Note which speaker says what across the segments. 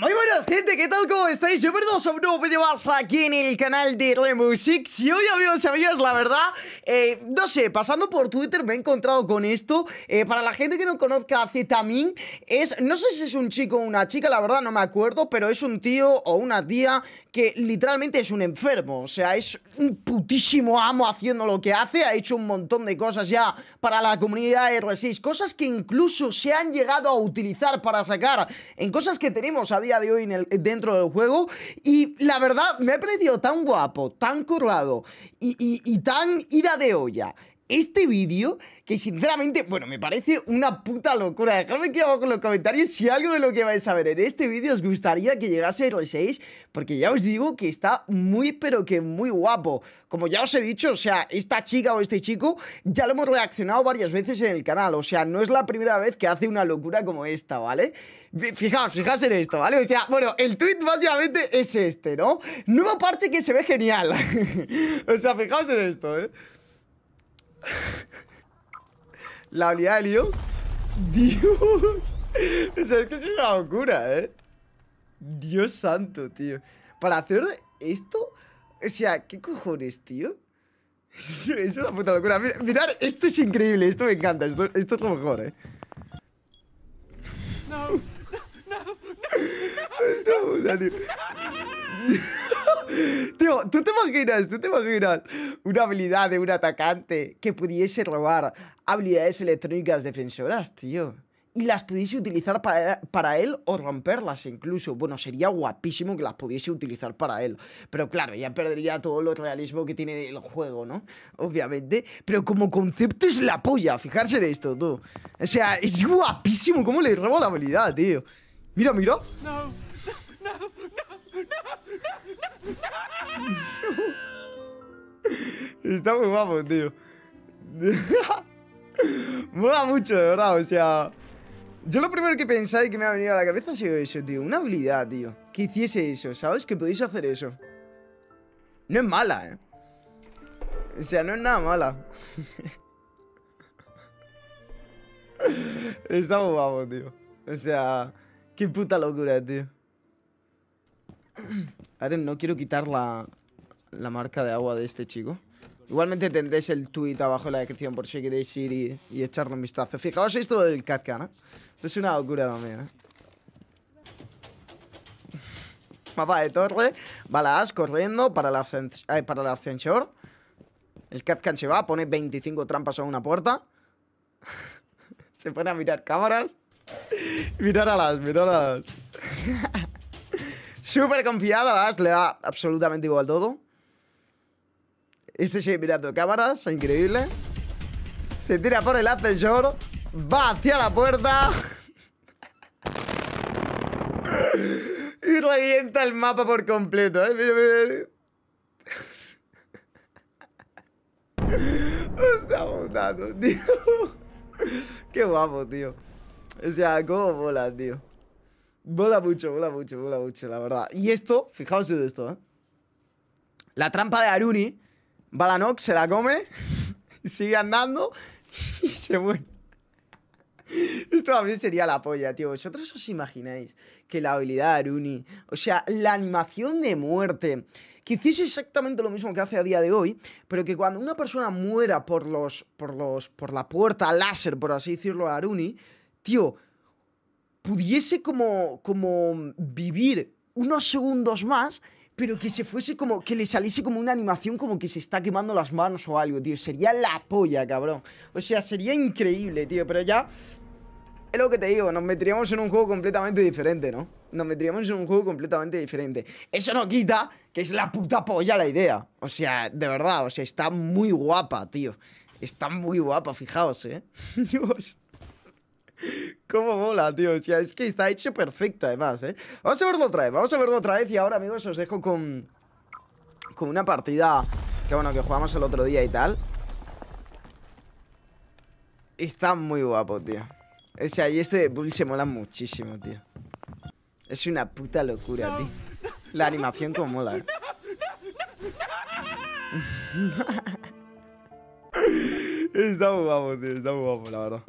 Speaker 1: Muy buenas gente, ¿qué tal? ¿Cómo estáis? Bienvenidos a un nuevo vídeo más aquí en el canal de Remusic Y hoy amigos y amigas, la verdad, eh, no sé, pasando por Twitter me he encontrado con esto eh, Para la gente que no conozca a Zetamin, es, no sé si es un chico o una chica, la verdad no me acuerdo Pero es un tío o una tía que literalmente es un enfermo O sea, es un putísimo amo haciendo lo que hace Ha hecho un montón de cosas ya para la comunidad R6 Cosas que incluso se han llegado a utilizar para sacar en cosas que tenemos a día de hoy dentro del juego. Y la verdad, me he parecido tan guapo, tan currado y, y tan ida de olla este vídeo que sinceramente, bueno, me parece una puta locura. Dejadme aquí abajo en los comentarios si algo de lo que vais a ver en este vídeo os gustaría que llegase R6, porque ya os digo que está muy, pero que muy guapo. Como ya os he dicho, o sea, esta chica o este chico ya lo hemos reaccionado varias veces en el canal, o sea, no es la primera vez que hace una locura como esta, ¿vale? Fijaos, fijaos en esto, ¿vale? O sea, bueno, el tweet básicamente es este, ¿no? Nueva parte que se ve genial. o sea, fijaos en esto, ¿eh? La habilidad de Leon. Dios. O sea, es que es una locura, ¿eh? Dios santo, tío. Para hacer esto... O sea, ¿qué cojones, tío? Es una puta locura. Mirad, esto es increíble. Esto me encanta. Esto, esto es lo mejor, ¿eh? No, no, no, no, no, no, no, no, no, no Tío, ¿tú te imaginas? ¿Tú te imaginas una habilidad de un atacante que pudiese robar habilidades electrónicas defensoras, tío? Y las pudiese utilizar para, para él o romperlas incluso. Bueno, sería guapísimo que las pudiese utilizar para él. Pero claro, ya perdería todo lo realismo que tiene el juego, ¿no? Obviamente. Pero como concepto es la polla, fijarse en esto, tú. O sea, es guapísimo cómo le robo la habilidad, tío. Mira, mira. No. Está muy guapo, tío. Mola mucho, de verdad, o sea... Yo lo primero que pensé que me ha venido a la cabeza ha sido eso, tío. Una habilidad, tío. Que hiciese eso, ¿sabes? Que podéis hacer eso. No es mala, ¿eh? O sea, no es nada mala. Está muy guapo, tío. O sea, qué puta locura, tío. Aren, no quiero quitar la, marca de agua de este chico. Igualmente tendréis el tweet abajo en la descripción por si queréis ir y, echarle un vistazo. Fijaos esto del catcan, ¿eh? Esto es una locura también, ¿eh? Mapa de torre, balas corriendo para la para el ascensor. El catcan se va, pone 25 trampas a una puerta. se pone a mirar cámaras. mirar a las, mirar a las. Súper confiada, Le da absolutamente igual todo. Este sigue mirando cámaras, increíble. Se tira por el ascensor, va hacia la puerta. y revienta el mapa por completo, ¿eh? Mira, mira, Está montando, tío. Qué guapo, tío. O sea, cómo mola, tío. Mola mucho, bola mucho, bola mucho, la verdad. Y esto, fijaos en esto, ¿eh? La trampa de Aruni, Nox, se la come, sigue andando y se muere. Esto también sería la polla, tío. ¿Vosotros os imagináis que la habilidad de Aruni, o sea, la animación de muerte, que hiciese exactamente lo mismo que hace a día de hoy, pero que cuando una persona muera por los, por los, por la puerta láser, por así decirlo, Aruni, tío, pudiese como, como vivir unos segundos más, pero que se fuese como, que le saliese como una animación como que se está quemando las manos o algo, tío. Sería la polla, cabrón. O sea, sería increíble, tío, pero ya... Es lo que te digo, nos meteríamos en un juego completamente diferente, ¿no? Nos meteríamos en un juego completamente diferente. Eso no quita que es la puta polla la idea. O sea, de verdad, o sea, está muy guapa, tío. Está muy guapa, fijaos, ¿eh? Dios. ¿Cómo mola, tío? O sea, es que está hecho perfecto además, ¿eh? Vamos a verlo otra vez, vamos a verlo otra vez. Y ahora, amigos, os dejo con... Con una partida... Que bueno, que jugamos el otro día y tal. Está muy guapo, tío. Ese sea, y este de Bull se mola muchísimo, tío. Es una puta locura, tío. La animación como mola. Eh. está muy guapo, tío. Está muy guapo, la verdad.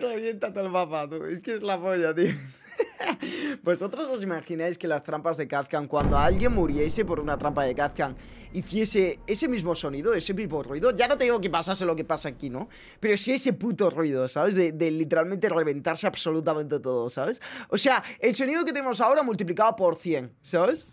Speaker 1: revienta todo el mapa, tú. Es que es la polla, tío. ¿Vosotros os imagináis que las trampas de Kazkan, cuando alguien muriese por una trampa de Kazkan, hiciese ese mismo sonido, ese mismo ruido? Ya no te digo que pasase lo que pasa aquí, ¿no? Pero sí ese puto ruido, ¿sabes? De, de, literalmente reventarse absolutamente todo, ¿sabes? O sea, el sonido que tenemos ahora multiplicado por 100, ¿sabes?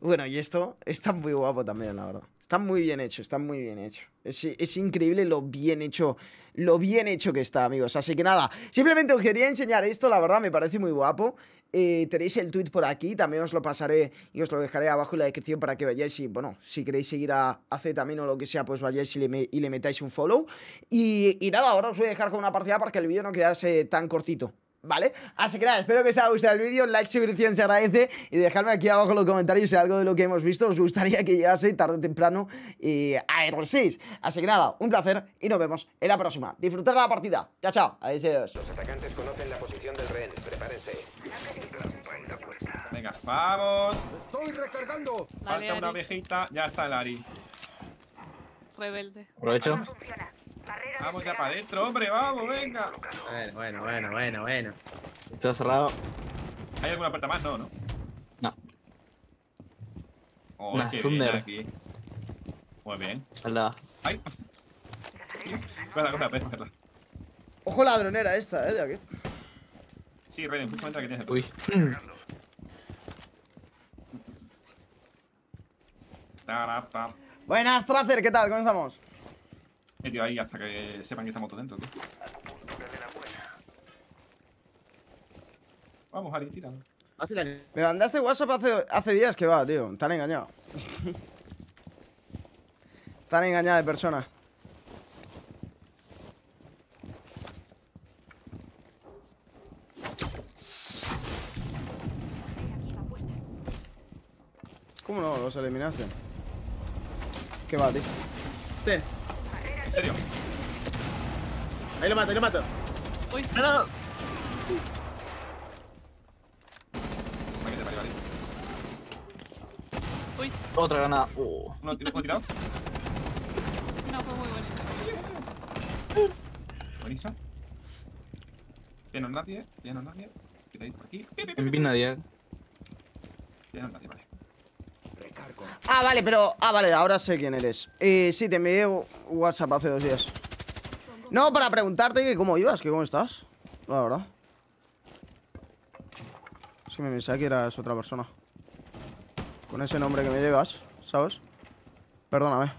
Speaker 1: Bueno, y esto está muy guapo también, la verdad. Está muy bien hecho, está muy bien hecho. Es, increíble lo bien hecho, lo bien hecho que está, amigos. Así que nada, simplemente os quería enseñar esto, la verdad me parece muy guapo. Eh, tenéis el tweet por aquí, también os lo pasaré y os lo dejaré abajo en la descripción para que vayáis y, bueno, si queréis seguir a, hacer también o lo que sea, pues vayáis y le, metáis un follow. Y, y, nada, ahora os voy a dejar con una partida para que el vídeo no quedase tan cortito. ¿vale? Así que nada, espero que os haya gustado el vídeo, like, suscripción se agradece y dejadme aquí abajo en los comentarios si algo de lo que hemos visto os gustaría que llegase tarde o temprano y a r 6. Así que nada, un placer y nos vemos en la próxima. Disfrutar la partida. Chao, chao. Adiós. Los atacantes conocen la posición del rehén. Prepárense. Venga, vamos. Estoy recargando. Falta una viejita Ya está el Ari. Rebelde. Aprovecho. Vamos ya para adentro, hombre, vamos, venga. Bueno, bueno, bueno, bueno, bueno. Está cerrado. ¿Hay alguna puerta más? No, ¿no? No. Oh, Una qué bien aquí. Muy bien. Hola. ¡Ay! cuidado, cuidado, Ojo ladronera esta, eh, de aquí. Sí, Raiden, cuenta que tienes Uy. Buenas, Tracer, ¿qué tal? ¿Cómo estamos? metido ahí hasta que sepan que estamos todos dentro, tío. Vamos, Ari, tirando Me mandaste WhatsApp hace, días que va, tío. Están engañados. Están engañado de personas. ¿Cómo no? Los eliminaste. ¿Qué va, tío? serio. Ahí lo mato, ahí lo mato. Uy, no, no. Vale, vale, vale. Uy. Otra granada. Oh. ¿Uno, tirado? No, fue muy bueno. Buenísimo. Ya nadie, ya nadie. Quita ahí por aquí. En nadie. Ya nadie, vale. Ah, vale, pero... Ah, vale, ahora sé quién eres. Eh, sí, te envié WhatsApp hace dos días. No, para preguntarte que cómo ibas, que cómo estás. La verdad. Es me pensaba que eras otra persona. Con ese nombre que me llevas, ¿sabes? Perdóname.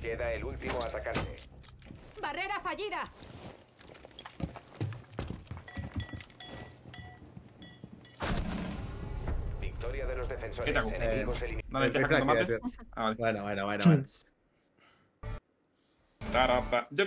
Speaker 1: Queda el último atacante. Barrera fallida. ¿Qué ah, Bueno, bueno, bueno.